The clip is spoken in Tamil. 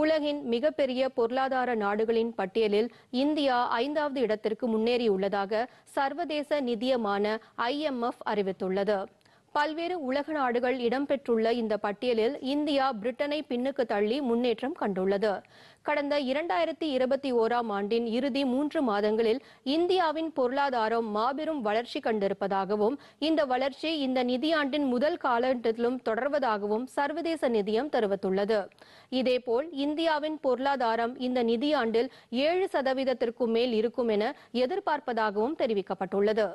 உலகின் மிகப்பெரிய பொருளாதார நாடுகளின் பட்டியலில் இந்தியா ஐந்தாவது இடத்திற்கு முன்னேறியுள்ளதாக சர்வதேச நிதியமான ஐஎம்எஃப் அறிவித்துள்ளது பல்வேறு உலக நாடுகள் இடம்பெற்றுள்ள இந்த பட்டியலில் இந்தியா பிரிட்டனை பின்னுக்கு தள்ளி முன்னேற்றம் கண்டுள்ளது கடந்த இரண்டாயிரத்தி இருபத்தி ஓராம் ஆண்டின் இறுதி மூன்று மாதங்களில் இந்தியாவின் பொருளாதாரம் மாபெரும் வளர்ச்சி கண்டிருப்பதாகவும் இந்த வளர்ச்சி இந்த நிதியாண்டின் முதல் காலகட்டத்திலும் தொடர்வதாகவும் சர்வதேச நிதியம் தெரிவித்துள்ளது இதேபோல் இந்தியாவின் பொருளாதாரம் இந்த நிதியாண்டில் ஏழு சதவீதத்திற்கும் மேல் இருக்கும் என எதிர்பார்ப்பதாகவும் தெரிவிக்கப்பட்டுள்ளது